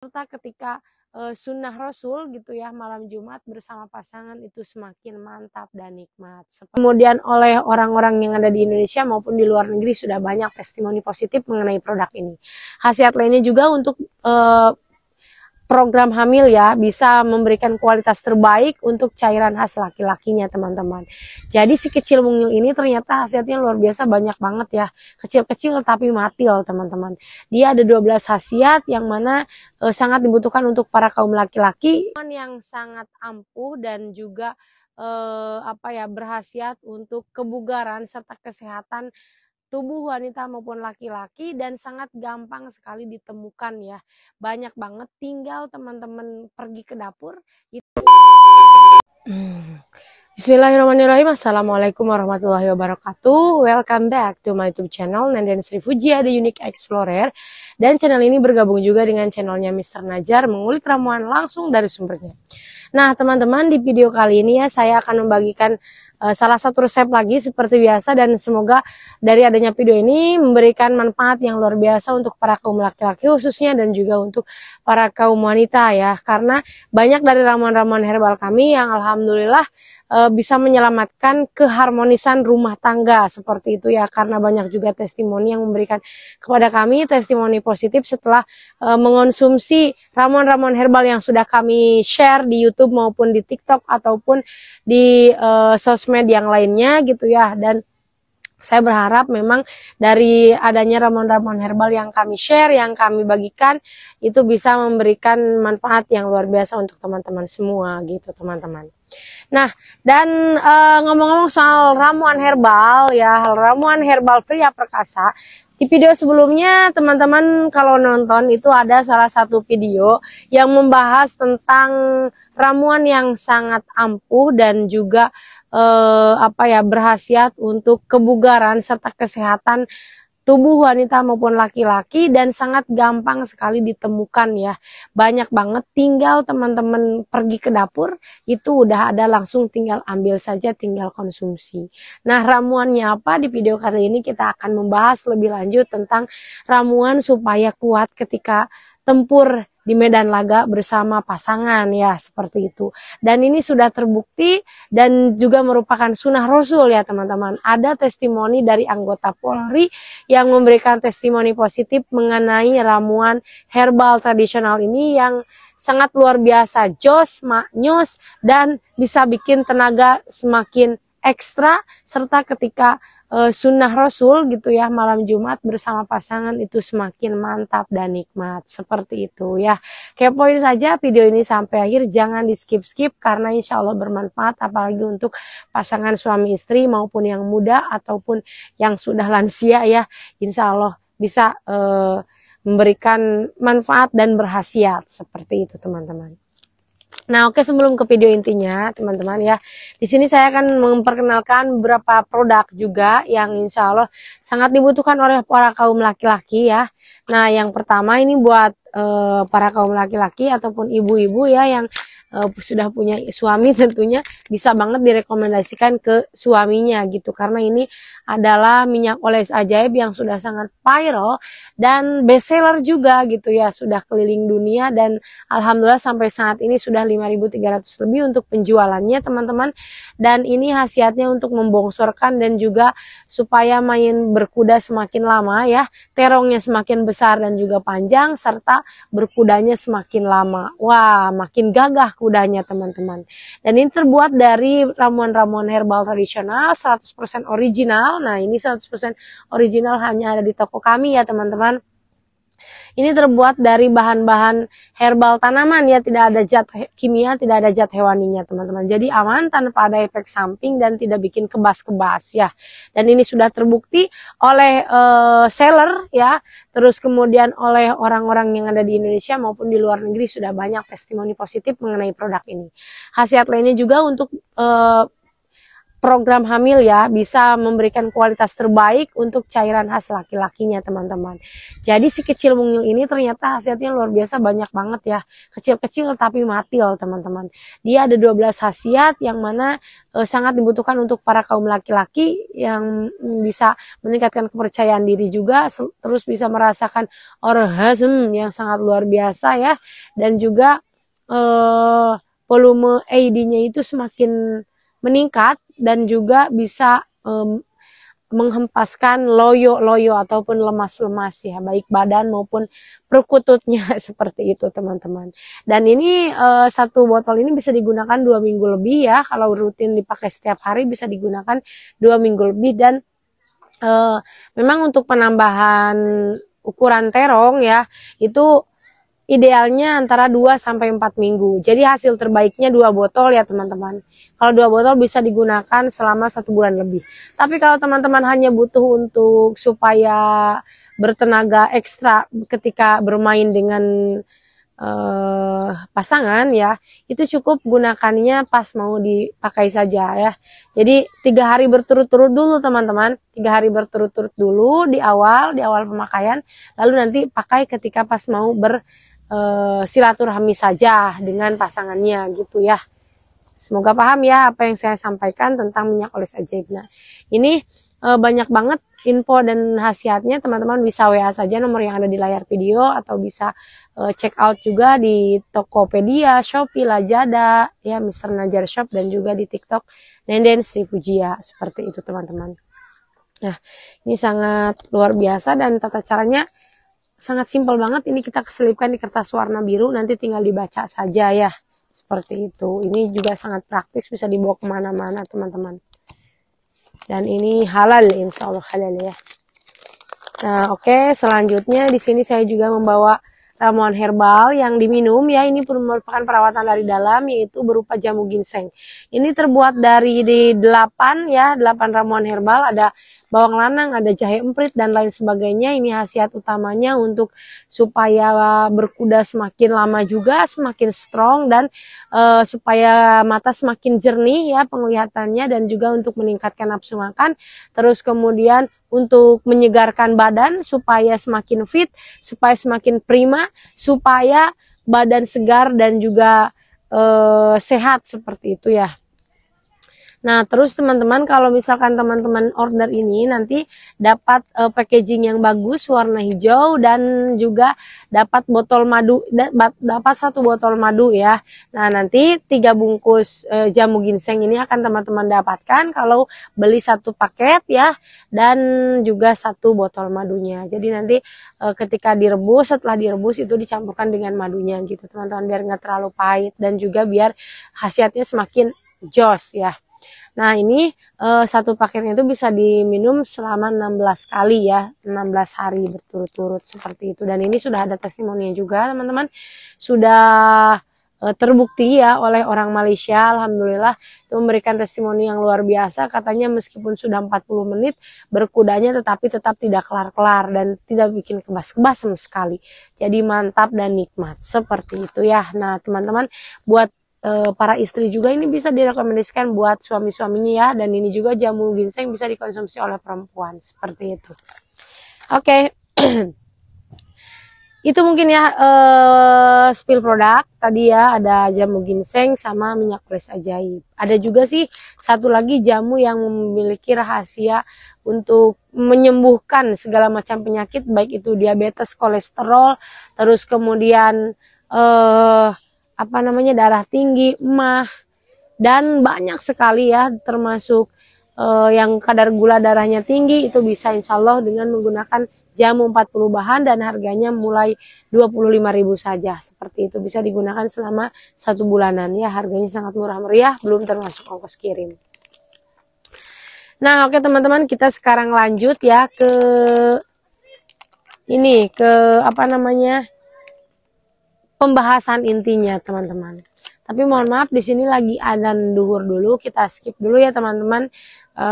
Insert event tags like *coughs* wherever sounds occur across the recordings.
serta ketika e, sunnah Rasul gitu ya malam Jumat bersama pasangan itu semakin mantap dan nikmat. Kemudian oleh orang-orang yang ada di Indonesia maupun di luar negeri sudah banyak testimoni positif mengenai produk ini. Khasiat lainnya juga untuk e, program hamil ya bisa memberikan kualitas terbaik untuk cairan khas laki-lakinya teman-teman. Jadi si kecil mungil ini ternyata khasiatnya luar biasa banyak banget ya. Kecil-kecil tapi mati loh teman-teman. Dia ada 12 khasiat yang mana e, sangat dibutuhkan untuk para kaum laki-laki yang sangat ampuh dan juga e, apa ya berhasiat untuk kebugaran serta kesehatan tubuh wanita maupun laki-laki dan sangat gampang sekali ditemukan ya. Banyak banget tinggal teman-teman pergi ke dapur. *clears throat* Bismillahirrahmanirrahim. Assalamualaikum warahmatullahi wabarakatuh. Welcome back to my YouTube channel Nandian Sri Fujia The Unique Explorer. Dan channel ini bergabung juga dengan channelnya Mr. Najar mengulik ramuan langsung dari sumbernya. Nah, teman-teman di video kali ini ya saya akan membagikan Eh, salah satu resep lagi seperti biasa dan semoga dari adanya video ini memberikan manfaat yang luar biasa untuk para kaum laki-laki khususnya dan juga untuk para kaum wanita ya karena banyak dari ramuan-ramuan herbal kami yang alhamdulillah Eh, bisa menyelamatkan keharmonisan rumah tangga seperti itu ya karena banyak juga testimoni yang memberikan kepada kami testimoni positif setelah e, mengonsumsi ramuan-ramuan herbal yang sudah kami share di YouTube maupun di TikTok ataupun di e, sosmed yang lainnya gitu ya dan saya berharap memang dari adanya ramuan-ramuan herbal yang kami share, yang kami bagikan, itu bisa memberikan manfaat yang luar biasa untuk teman-teman semua gitu teman-teman. Nah, dan eh, ngomong-ngomong e, soal ramuan herbal ya, ramuan herbal pria perkasa, di video sebelumnya teman-teman kalau nonton itu ada salah satu video yang membahas tentang ramuan yang sangat ampuh dan juga eh, apa ya berhasiat untuk kebugaran serta kesehatan tubuh wanita maupun laki-laki dan sangat gampang sekali ditemukan ya. Banyak banget tinggal teman-teman pergi ke dapur itu udah ada langsung tinggal ambil saja tinggal konsumsi. Nah, ramuannya apa? Di video kali ini kita akan membahas lebih lanjut tentang ramuan supaya kuat ketika tempur di medan laga bersama pasangan ya seperti itu. Dan ini sudah terbukti dan juga merupakan sunnah Rasul ya teman-teman. Ada testimoni dari anggota Polri yang memberikan testimoni positif mengenai ramuan herbal tradisional ini yang sangat luar biasa, jos, maknyus, dan bisa bikin tenaga semakin ekstra, serta ketika Eh, sunnah Rasul gitu ya malam Jumat bersama pasangan itu semakin mantap dan nikmat seperti itu ya kepoin saja video ini sampai akhir jangan di skip skip karena insya Allah bermanfaat apalagi untuk pasangan suami istri maupun yang muda ataupun yang sudah lansia ya insya Allah bisa uh, memberikan manfaat dan berhasiat seperti itu teman-teman. Nah, oke sebelum ke video intinya, teman-teman ya. Di sini saya akan memperkenalkan beberapa produk juga yang insya Allah sangat dibutuhkan oleh para kaum laki-laki ya. Nah, yang pertama ini buat e, para kaum laki-laki ataupun ibu-ibu ya yang uh, sudah punya suami *laughs* tentunya bisa banget direkomendasikan ke suaminya gitu karena ini adalah minyak oles ajaib yang sudah sangat viral dan bestseller juga gitu ya sudah keliling dunia dan alhamdulillah sampai saat ini sudah 5.300 lebih untuk penjualannya teman-teman dan ini khasiatnya untuk membongsorkan dan juga supaya main berkuda semakin lama ya terongnya semakin besar dan juga panjang serta berkudanya semakin lama wah makin gagah kudanya teman-teman. Dan ini terbuat dari ramuan-ramuan herbal tradisional 100% original. Nah ini 100% original hanya ada di toko kami ya teman-teman. Ini terbuat dari bahan-bahan herbal tanaman ya, tidak ada zat kimia, tidak ada zat hewaninya teman-teman. Jadi aman tanpa ada efek samping dan tidak bikin kebas-kebas ya. Dan ini sudah terbukti oleh uh, seller ya, terus kemudian oleh orang-orang yang ada di Indonesia maupun di luar negeri sudah banyak testimoni positif mengenai produk ini. Khasiat lainnya juga untuk uh, program hamil ya bisa memberikan kualitas terbaik untuk cairan khas laki-lakinya teman-teman. Jadi si kecil mungil ini ternyata khasiatnya luar biasa banyak banget ya. Kecil-kecil tapi matil teman-teman. Dia ada 12 khasiat yang mana e, sangat dibutuhkan untuk para kaum laki-laki yang bisa meningkatkan kepercayaan diri juga terus bisa merasakan orgasm yang sangat luar biasa ya dan juga e, volume AD-nya itu semakin meningkat dan juga bisa um, menghempaskan loyo-loyo ataupun lemas-lemas ya baik badan maupun perkututnya *laughs* seperti itu teman-teman dan ini uh, satu botol ini bisa digunakan dua minggu lebih ya kalau rutin dipakai setiap hari bisa digunakan dua minggu lebih dan uh, memang untuk penambahan ukuran terong ya itu idealnya antara 2 sampai 4 minggu jadi hasil terbaiknya dua botol ya teman-teman kalau dua botol bisa digunakan selama satu bulan lebih. Tapi kalau teman-teman hanya butuh untuk supaya bertenaga ekstra ketika bermain dengan uh, pasangan ya itu cukup gunakannya pas mau dipakai saja ya jadi tiga hari berturut-turut dulu teman-teman tiga hari berturut-turut dulu di awal di awal pemakaian lalu nanti pakai ketika pas mau bersilaturahmi eh, silaturahmi saja dengan pasangannya gitu ya Semoga paham ya apa yang saya sampaikan tentang minyak oles ajaib. Nah, ini e, banyak banget info dan khasiatnya teman-teman bisa WA saja nomor yang ada di layar video atau bisa e, check out juga di Tokopedia, Shopee, Lazada, ya Mr. Najar Shop dan juga di TikTok Nenden Sri Fujia seperti itu teman-teman. Nah, ini sangat luar biasa dan tata caranya sangat simpel banget. Ini kita keselipkan di kertas warna biru, nanti tinggal dibaca saja ya seperti itu ini juga sangat praktis bisa dibawa kemana-mana teman-teman dan ini halal insya Allah halal ya nah oke okay, selanjutnya di sini saya juga membawa ramuan herbal yang diminum ya ini merupakan perawatan dari dalam yaitu berupa jamu ginseng. Ini terbuat dari di 8 ya, 8 ramuan herbal ada bawang lanang, ada jahe emprit dan lain sebagainya. Ini khasiat utamanya untuk supaya uh, berkuda semakin lama juga, semakin strong dan e, supaya mata semakin jernih ya penglihatannya dan juga untuk meningkatkan nafsu makan. Terus kemudian untuk menyegarkan badan supaya semakin fit, supaya semakin prima, supaya badan segar dan juga e, sehat seperti itu ya. Nah, terus teman-teman kalau misalkan teman-teman order ini nanti dapat uh, packaging yang bagus warna hijau dan juga dapat botol madu dapat satu botol madu ya. Nah, nanti tiga bungkus uh, jamu ginseng ini akan teman-teman dapatkan kalau beli satu paket ya dan juga satu botol madunya. Jadi nanti uh, ketika direbus setelah direbus itu dicampurkan dengan madunya gitu, teman-teman biar nggak terlalu pahit dan juga biar khasiatnya semakin joss ya. Nah ini uh, satu paketnya itu bisa diminum selama 16 kali ya, 16 hari berturut-turut seperti itu. Dan ini sudah ada testimoninya juga teman-teman, sudah eh, terbukti ya oleh orang Malaysia Alhamdulillah itu memberikan testimoni yang luar biasa katanya meskipun sudah 40 menit berkudanya tetapi tetap tidak kelar-kelar dan tidak bikin kebas-kebas sama sekali jadi mantap dan nikmat seperti itu ya nah teman-teman buat Eh, para istri juga ini bisa direkomendasikan buat suami-suaminya ya dan ini juga jamu ginseng bisa dikonsumsi oleh perempuan seperti itu. Oke. Okay. *clears throat* itu mungkin ya uh, spill produk tadi ya ada jamu ginseng sama minyak kures ajaib ada juga sih satu lagi jamu yang memiliki rahasia untuk menyembuhkan segala macam penyakit baik itu diabetes kolesterol terus kemudian eh uh, apa namanya darah tinggi, emah dan banyak sekali ya termasuk eh, yang kadar gula darahnya tinggi itu bisa insya Allah dengan menggunakan jamu 40 bahan dan harganya mulai 25.000 saja seperti itu bisa digunakan selama satu bulanan ya harganya sangat murah meriah belum termasuk ongkos kirim. Nah, oke teman-teman, kita sekarang lanjut ya ke ini ke apa namanya? pembahasan intinya teman-teman. Tapi mohon maaf di sini lagi azan duhur dulu, kita skip dulu ya teman-teman e,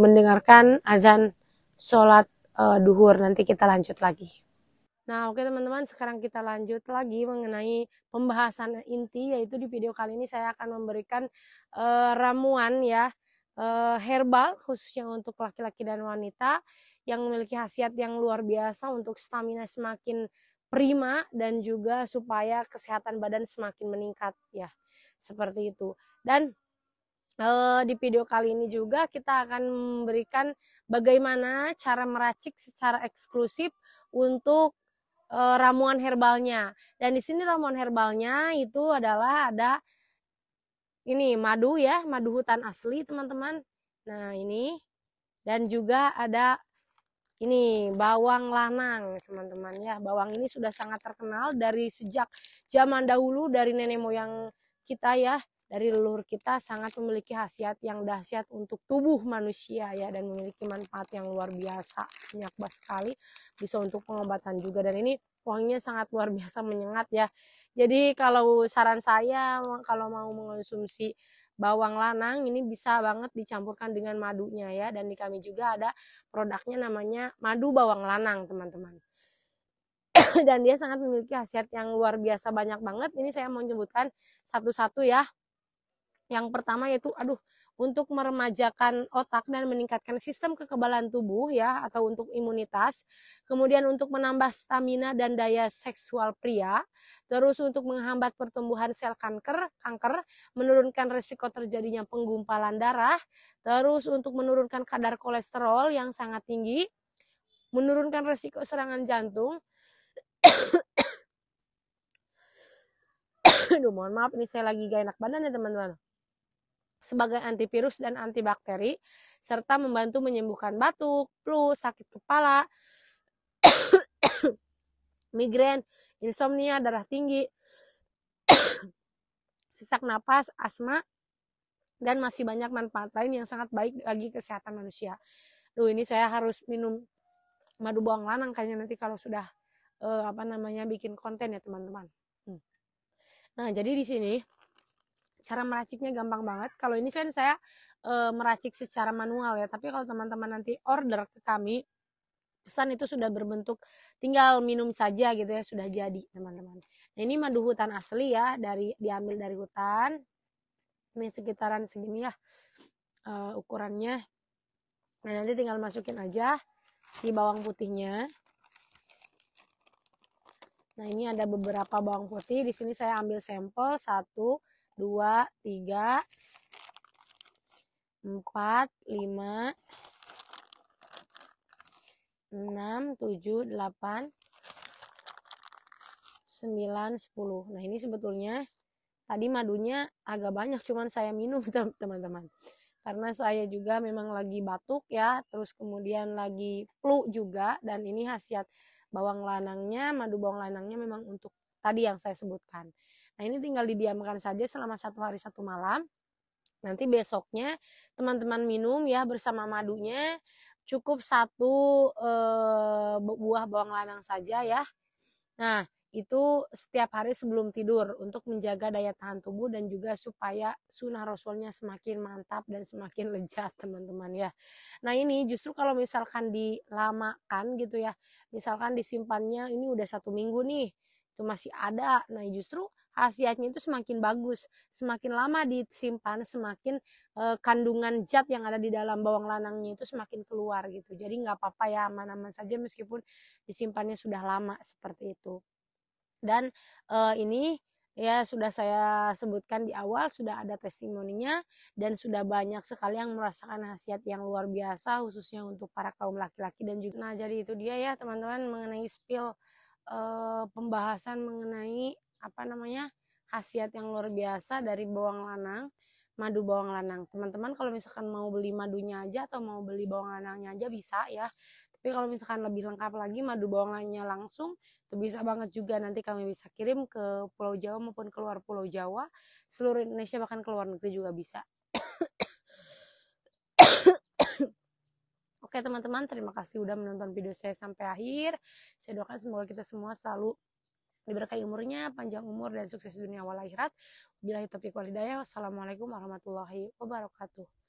mendengarkan azan sholat e, duhur. Nanti kita lanjut lagi. Nah oke teman-teman sekarang kita lanjut lagi mengenai pembahasan inti yaitu di video kali ini saya akan memberikan e, ramuan ya e, herbal khususnya untuk laki-laki dan wanita yang memiliki khasiat yang luar biasa untuk stamina semakin prima dan juga supaya kesehatan badan semakin meningkat ya seperti itu dan e, di video kali ini juga kita akan memberikan bagaimana cara meracik secara eksklusif untuk e, ramuan herbalnya dan di sini ramuan herbalnya itu adalah ada ini madu ya madu hutan asli teman-teman nah ini dan juga ada ini bawang lanang teman-teman ya bawang ini sudah sangat terkenal dari sejak zaman dahulu dari nenek moyang kita ya dari leluhur kita sangat memiliki khasiat yang dahsyat untuk tubuh manusia ya dan memiliki manfaat yang luar biasa banyak bas sekali bisa untuk pengobatan juga dan ini wanginya sangat luar biasa menyengat ya jadi kalau saran saya kalau mau mengonsumsi bawang lanang ini bisa banget dicampurkan dengan madunya ya dan di kami juga ada produknya namanya madu bawang lanang teman-teman *coughs* dan dia sangat memiliki khasiat yang luar biasa banyak banget ini saya mau menyebutkan satu-satu ya yang pertama yaitu aduh untuk meremajakan otak dan meningkatkan sistem kekebalan tubuh ya atau untuk imunitas. Kemudian untuk menambah stamina dan daya seksual pria, terus untuk menghambat pertumbuhan sel kanker, kanker, menurunkan risiko terjadinya penggumpalan darah, terus untuk menurunkan kadar kolesterol yang sangat tinggi, menurunkan risiko serangan jantung. *coughs* Aduh, mohon maaf ini saya lagi gak enak badan ya teman-teman sebagai antivirus dan antibakteri, serta membantu menyembuhkan batuk, flu, sakit kepala, *coughs* migrain, insomnia, darah tinggi, *coughs* sesak napas, asma, dan masih banyak manfaat lain yang sangat baik bagi kesehatan manusia. Duh ini saya harus minum madu bawang lanang kayaknya nanti kalau sudah eh, apa namanya bikin konten ya teman-teman. Hmm. Nah jadi di sini cara meraciknya gampang banget. Kalau ini kan saya e, meracik secara manual ya, tapi kalau teman-teman nanti order ke kami pesan itu sudah berbentuk tinggal minum saja gitu ya sudah jadi teman-teman. Nah, ini madu hutan asli ya dari diambil dari hutan. Ini sekitaran segini ya e, ukurannya. Nah nanti tinggal masukin aja si bawang putihnya. Nah ini ada beberapa bawang putih. Di sini saya ambil sampel satu 2, 3, 4, 5, 6, 7, 8, 9, 10. Nah ini sebetulnya tadi madunya agak banyak cuman saya minum *laughs* teman-teman. Karena saya juga memang lagi batuk ya, terus kemudian lagi flu juga, dan ini khasiat bawang lanangnya, madu bawang lanangnya memang untuk tadi yang saya sebutkan. Nah ini tinggal didiamkan saja selama satu hari satu malam. Nanti besoknya teman-teman minum ya bersama madunya cukup satu e, buah bawang lanang saja ya. Nah itu setiap hari sebelum tidur untuk menjaga daya tahan tubuh dan juga supaya sunnah rasulnya semakin mantap dan semakin *laughs* lejat teman-teman ya. Nah ini justru kalau misalkan dilamakan gitu ya, misalkan disimpannya ini udah satu minggu nih, itu masih ada. Nah justru khasiatnya itu semakin bagus. Semakin lama disimpan, semakin e, kandungan zat yang ada di dalam bawang lanangnya itu semakin keluar gitu. Jadi nggak apa-apa ya, aman-aman saja meskipun disimpannya sudah lama seperti itu. Dan e, ini ya sudah saya sebutkan di awal sudah ada testimoninya dan sudah banyak sekali yang merasakan khasiat yang luar biasa khususnya untuk para kaum laki-laki dan juga nah jadi itu dia ya teman-teman mengenai spill e, pembahasan mengenai apa namanya khasiat yang luar biasa dari bawang lanang madu bawang lanang teman-teman kalau misalkan mau beli madunya aja atau mau beli bawang lanangnya aja bisa ya tapi kalau misalkan lebih lengkap lagi madu bawang lanangnya langsung itu bisa banget juga nanti kami bisa kirim ke Pulau Jawa maupun keluar Pulau Jawa seluruh Indonesia bahkan ke luar negeri juga bisa *coughs* Oke teman-teman, terima kasih udah menonton video saya sampai akhir. Saya doakan semoga kita semua selalu diberkahi umurnya, panjang umur dan sukses dunia wal akhirat. Bila taufiq Wassalamualaikum warahmatullahi wabarakatuh.